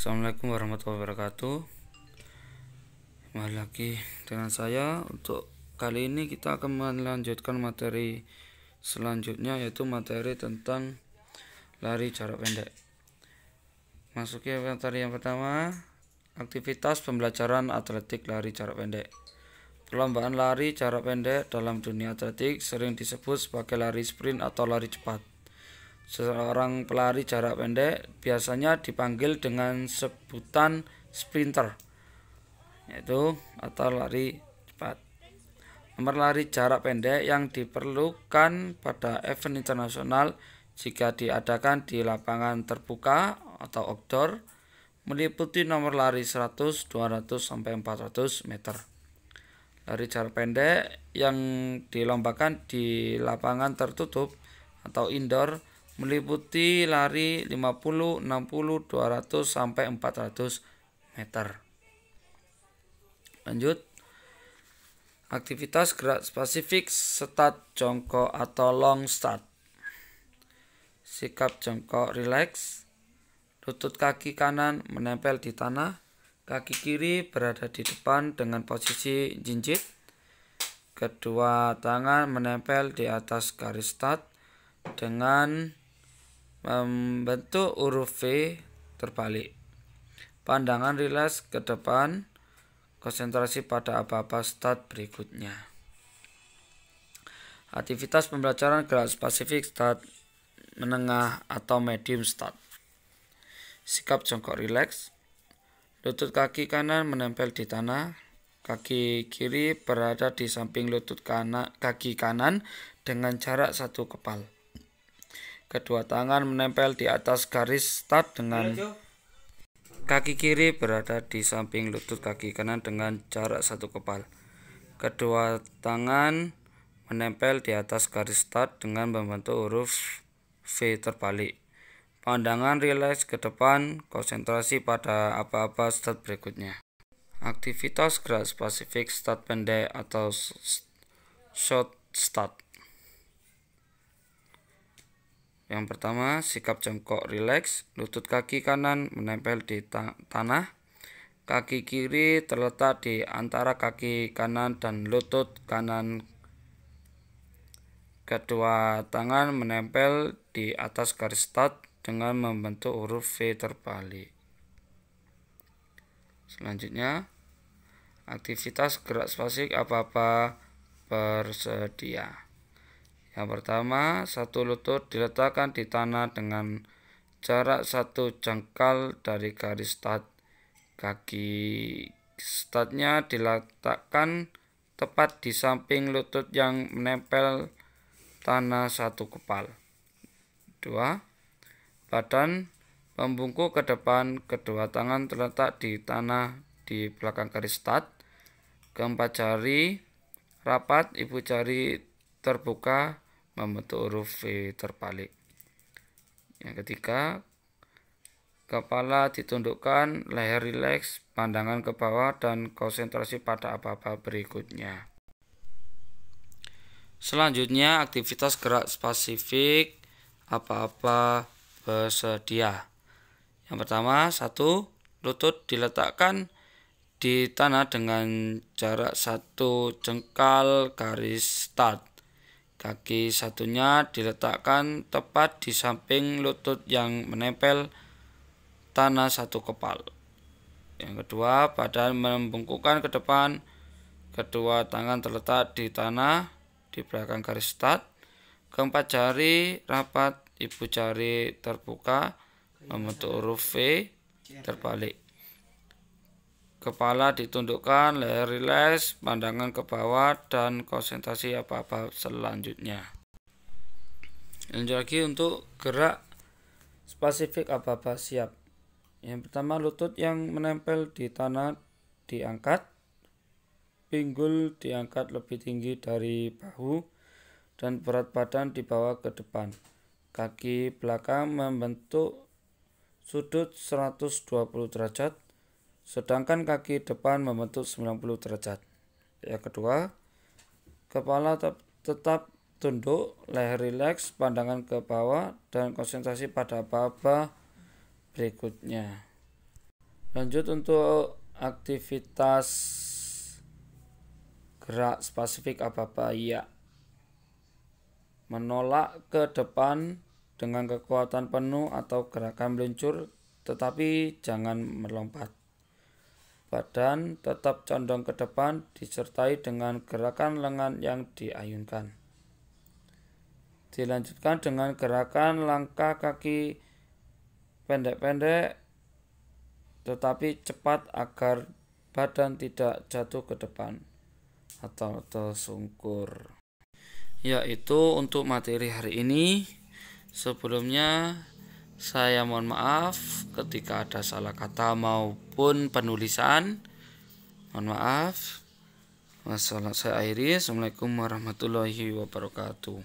Assalamualaikum warahmatullahi wabarakatuh Kembali lagi dengan saya Untuk kali ini kita akan melanjutkan materi selanjutnya Yaitu materi tentang lari jarak pendek Masuki materi yang pertama Aktivitas pembelajaran atletik lari jarak pendek Perlombaan lari jarak pendek dalam dunia atletik sering disebut sebagai lari sprint atau lari cepat Seorang pelari jarak pendek biasanya dipanggil dengan sebutan sprinter, yaitu atau lari cepat. Nomor lari jarak pendek yang diperlukan pada event internasional jika diadakan di lapangan terbuka atau outdoor meliputi nomor lari 100, 200 sampai 400 meter. Lari jarak pendek yang dilombakan di lapangan tertutup atau indoor meliputi lari 50, 60, 200 sampai 400 meter. Lanjut. Aktivitas gerak spesifik setat jongkok atau long start. Sikap jongkok relax. Lutut kaki kanan menempel di tanah, kaki kiri berada di depan dengan posisi jinjit. Kedua tangan menempel di atas garis start dengan membentuk huruf V terbalik. Pandangan rilas ke depan, konsentrasi pada apa-apa start berikutnya. Aktivitas pembelajaran gerak spesifik start menengah atau medium start. Sikap jongkok rileks. Lutut kaki kanan menempel di tanah, kaki kiri berada di samping lutut kanan, kaki kanan dengan jarak satu kepal. Kedua tangan menempel di atas garis start dengan iya, kaki kiri berada di samping lutut kaki kanan dengan jarak satu kepal. Kedua tangan menempel di atas garis start dengan membentuk huruf V terbalik. Pandangan rileks ke depan, konsentrasi pada apa-apa start berikutnya. Aktivitas gerak spesifik start pendek atau short start. Yang pertama, sikap jongkok rileks, lutut kaki kanan menempel di ta tanah, kaki kiri terletak di antara kaki kanan dan lutut kanan. Kedua tangan menempel di atas garis start dengan membentuk huruf V terbalik. Selanjutnya, aktivitas gerak spasik apa-apa bersedia. Yang pertama, satu lutut diletakkan di tanah dengan jarak satu jengkal dari garis start. Kaki startnya diletakkan tepat di samping lutut yang menempel tanah satu kepal. Dua, badan membungkuk ke depan, kedua tangan terletak di tanah di belakang garis start. Keempat jari rapat, ibu jari terbuka membentuk huruf V terbalik. Yang ketiga, kepala ditundukkan, leher rileks, pandangan ke bawah, dan konsentrasi pada apa-apa berikutnya. Selanjutnya, aktivitas gerak spesifik apa-apa bersedia. Yang pertama, satu, lutut diletakkan di tanah dengan jarak satu jengkal garis start. Kaki satunya diletakkan tepat di samping lutut yang menempel tanah satu kepal. Yang kedua, badan membungkukkan ke depan. Kedua tangan terletak di tanah di belakang garis start. Keempat jari rapat, ibu jari terbuka membentuk huruf V terbalik. Kepala ditundukkan, leher rileks, pandangan ke bawah, dan konsentrasi apa-apa selanjutnya. Lanjut lagi untuk gerak spesifik apa-apa siap. Yang pertama lutut yang menempel di tanah diangkat, pinggul diangkat lebih tinggi dari bahu, dan berat badan dibawa ke depan. Kaki belakang membentuk sudut 120 derajat sedangkan kaki depan membentuk 90 derajat. Yang kedua, kepala tetap, tetap tunduk, leher rileks, pandangan ke bawah, dan konsentrasi pada apa-apa berikutnya. Lanjut untuk aktivitas gerak spesifik apa-apa ya. Menolak ke depan dengan kekuatan penuh atau gerakan meluncur, tetapi jangan melompat. Badan tetap condong ke depan disertai dengan gerakan lengan yang diayunkan. Dilanjutkan dengan gerakan langkah kaki pendek-pendek tetapi cepat agar badan tidak jatuh ke depan atau tersungkur. Yaitu untuk materi hari ini sebelumnya saya mohon maaf ketika ada salah kata maupun penulisan. Mohon maaf. Wassalamualaikum warahmatullahi wabarakatuh.